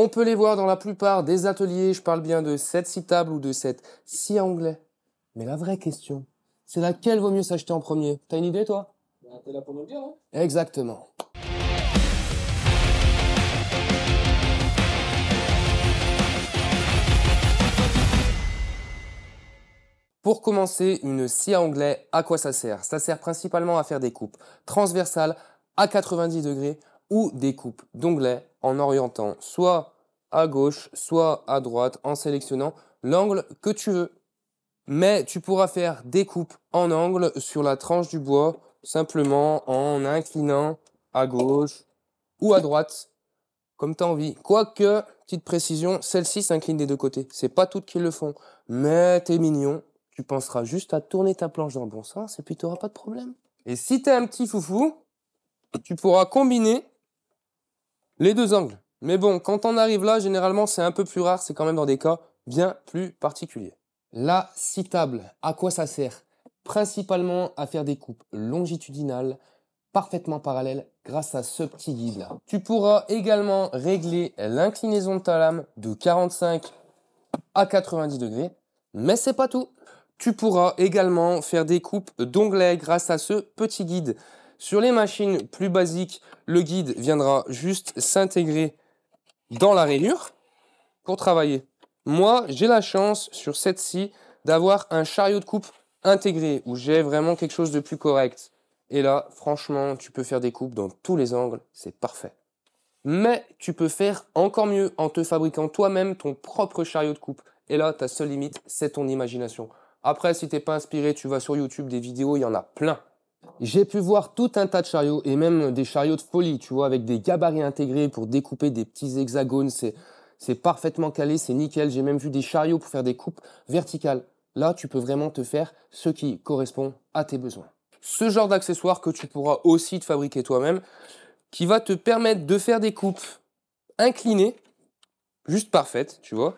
On peut les voir dans la plupart des ateliers, je parle bien de cette scie table ou de cette scie anglais Mais la vraie question, c'est laquelle vaut mieux s'acheter en premier T'as une idée toi bah, T'es là pour nous dire, hein Exactement. Pour commencer, une scie à à quoi ça sert Ça sert principalement à faire des coupes transversales à 90 degrés ou des coupes d'onglets en orientant soit à gauche, soit à droite, en sélectionnant l'angle que tu veux. Mais tu pourras faire des coupes en angle sur la tranche du bois, simplement en inclinant à gauche ou à droite, comme tu as envie. Quoique, petite précision, celle-ci s'incline des deux côtés. C'est pas toutes qui le font. Mais t'es mignon, tu penseras juste à tourner ta planche dans le bon sens et puis tu n'auras pas de problème. Et si t'es un petit foufou, tu pourras combiner les deux angles. Mais bon, quand on arrive là, généralement, c'est un peu plus rare, c'est quand même dans des cas bien plus particuliers. La citable, à quoi ça sert Principalement à faire des coupes longitudinales, parfaitement parallèles grâce à ce petit guide-là. Tu pourras également régler l'inclinaison de ta lame de 45 à 90 degrés, mais c'est pas tout. Tu pourras également faire des coupes d'onglets grâce à ce petit guide. Sur les machines plus basiques, le guide viendra juste s'intégrer dans la rayure pour travailler. Moi, j'ai la chance sur cette-ci d'avoir un chariot de coupe intégré où j'ai vraiment quelque chose de plus correct. Et là, franchement, tu peux faire des coupes dans tous les angles, c'est parfait. Mais tu peux faire encore mieux en te fabriquant toi-même ton propre chariot de coupe. Et là, ta seule limite, c'est ton imagination. Après, si t'es pas inspiré, tu vas sur YouTube, des vidéos, il y en a plein. J'ai pu voir tout un tas de chariots et même des chariots de folie, tu vois, avec des gabarits intégrés pour découper des petits hexagones. C'est, parfaitement calé, c'est nickel. J'ai même vu des chariots pour faire des coupes verticales. Là, tu peux vraiment te faire ce qui correspond à tes besoins. Ce genre d'accessoire que tu pourras aussi te fabriquer toi-même, qui va te permettre de faire des coupes inclinées, juste parfaites, tu vois.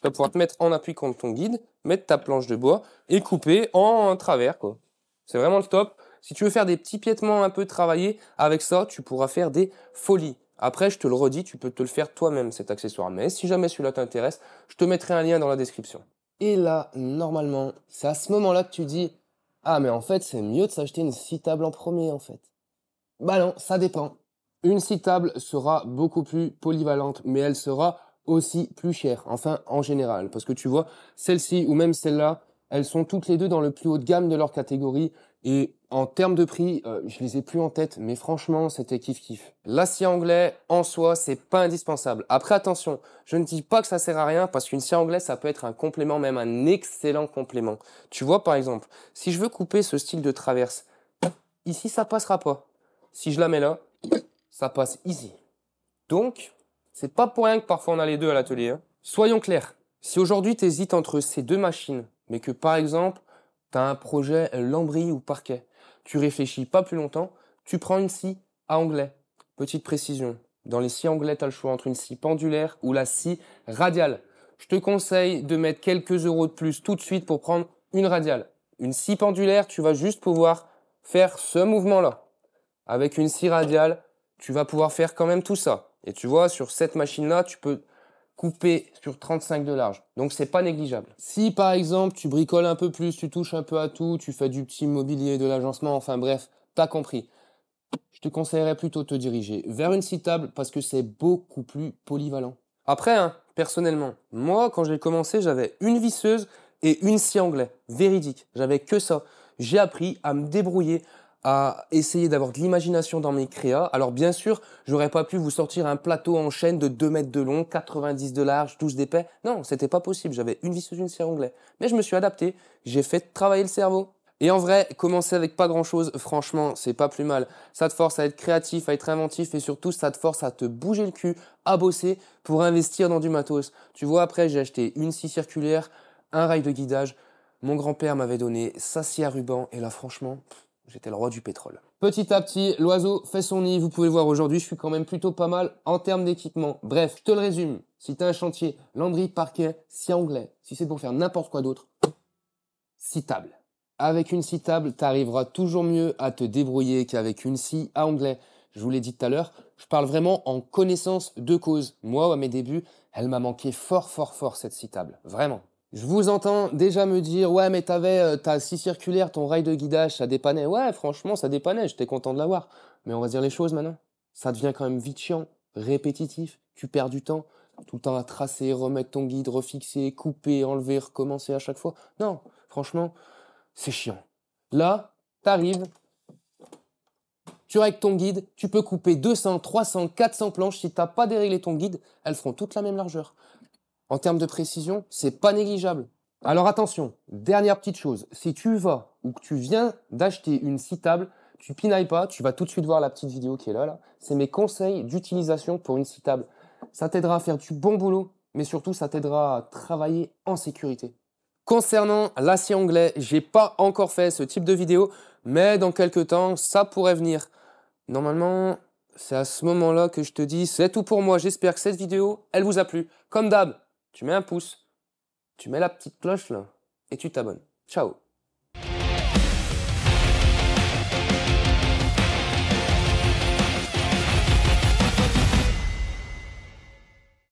Tu vas pouvoir te mettre en appui contre ton guide, mettre ta planche de bois et couper en travers, quoi. C'est vraiment le top. Si tu veux faire des petits piétements un peu travaillés, avec ça, tu pourras faire des folies. Après, je te le redis, tu peux te le faire toi-même cet accessoire. Mais si jamais celui-là t'intéresse, je te mettrai un lien dans la description. Et là, normalement, c'est à ce moment-là que tu dis Ah, mais en fait, c'est mieux de s'acheter une citable table en premier, en fait. Bah non, ça dépend. Une citable table sera beaucoup plus polyvalente, mais elle sera aussi plus chère. Enfin, en général. Parce que tu vois, celle-ci ou même celle-là, elles sont toutes les deux dans le plus haut de gamme de leur catégorie. Et en termes de prix, je euh, je les ai plus en tête, mais franchement, c'était kiff kiff. L'acier anglais, en soi, c'est pas indispensable. Après, attention, je ne dis pas que ça sert à rien, parce qu'une scie anglaise, ça peut être un complément, même un excellent complément. Tu vois, par exemple, si je veux couper ce style de traverse, ici, ça passera pas. Si je la mets là, ça passe easy. Donc, c'est pas pour rien que parfois on a les deux à l'atelier. Hein. Soyons clairs, si aujourd'hui hésites entre ces deux machines, mais que par exemple, un projet lambris ou parquet. Tu réfléchis pas plus longtemps, tu prends une scie à anglais. Petite précision, dans les scies anglais, tu as le choix entre une scie pendulaire ou la scie radiale. Je te conseille de mettre quelques euros de plus tout de suite pour prendre une radiale. Une scie pendulaire, tu vas juste pouvoir faire ce mouvement-là. Avec une scie radiale, tu vas pouvoir faire quand même tout ça. Et tu vois, sur cette machine-là, tu peux coupé sur 35 de large. Donc c'est pas négligeable. Si par exemple tu bricoles un peu plus, tu touches un peu à tout, tu fais du petit mobilier, de l'agencement, enfin bref, t'as compris. Je te conseillerais plutôt de te diriger vers une citable parce que c'est beaucoup plus polyvalent. Après, hein, personnellement, moi quand j'ai commencé, j'avais une visseuse et une scie anglaise. véridique. J'avais que ça. J'ai appris à me débrouiller, à essayer d'avoir de l'imagination dans mes créas. Alors bien sûr, j'aurais pas pu vous sortir un plateau en chaîne de 2 mètres de long, 90 de large, 12 d'épais. Non, c'était pas possible. J'avais une visseuse une serre onglet. Mais je me suis adapté. J'ai fait travailler le cerveau. Et en vrai, commencer avec pas grand chose, franchement, c'est pas plus mal. Ça te force à être créatif, à être inventif et surtout, ça te force à te bouger le cul, à bosser pour investir dans du matos. Tu vois, après, j'ai acheté une scie circulaire, un rail de guidage. Mon grand-père m'avait donné sa scie à ruban et là, franchement, J'étais le roi du pétrole. Petit à petit, l'oiseau fait son nid. Vous pouvez le voir aujourd'hui, je suis quand même plutôt pas mal en termes d'équipement. Bref, je te le résume. Si t'as un chantier, Landry, parquet, si anglais, si c'est pour faire n'importe quoi d'autre, scie table. Avec une scie table, t'arriveras toujours mieux à te débrouiller qu'avec une scie à anglais. Je vous l'ai dit tout à l'heure, je parle vraiment en connaissance de cause. Moi, à mes débuts, elle m'a manqué fort, fort, fort cette scie table. Vraiment. Je vous entends déjà me dire ouais mais t'avais euh, ta scie circulaire, ton rail de guidage ça dépannait. Ouais franchement ça dépannait, j'étais content de l'avoir. Mais on va dire les choses maintenant. Ça devient quand même vite chiant, répétitif, tu perds du temps, tout le temps à tracer, remettre ton guide, refixer, couper, enlever, recommencer à chaque fois. Non, franchement, c'est chiant. Là, t'arrives, tu règles ton guide, tu peux couper 200, 300, 400 planches. Si t'as pas déréglé ton guide, elles feront toutes la même largeur en termes de précision, c'est pas négligeable. Alors attention, dernière petite chose, si tu vas ou que tu viens d'acheter une citable, tu pinailles pas, tu vas tout de suite voir la petite vidéo qui est là. là. C'est mes conseils d'utilisation pour une citable. Ça t'aidera à faire du bon boulot, mais surtout ça t'aidera à travailler en sécurité. Concernant l'acier anglais, j'ai pas encore fait ce type de vidéo, mais dans quelques temps, ça pourrait venir. Normalement, c'est à ce moment-là que je te dis, c'est tout pour moi. J'espère que cette vidéo, elle vous a plu. Comme d'hab, tu mets un pouce, tu mets la petite cloche là, et tu t'abonnes. Ciao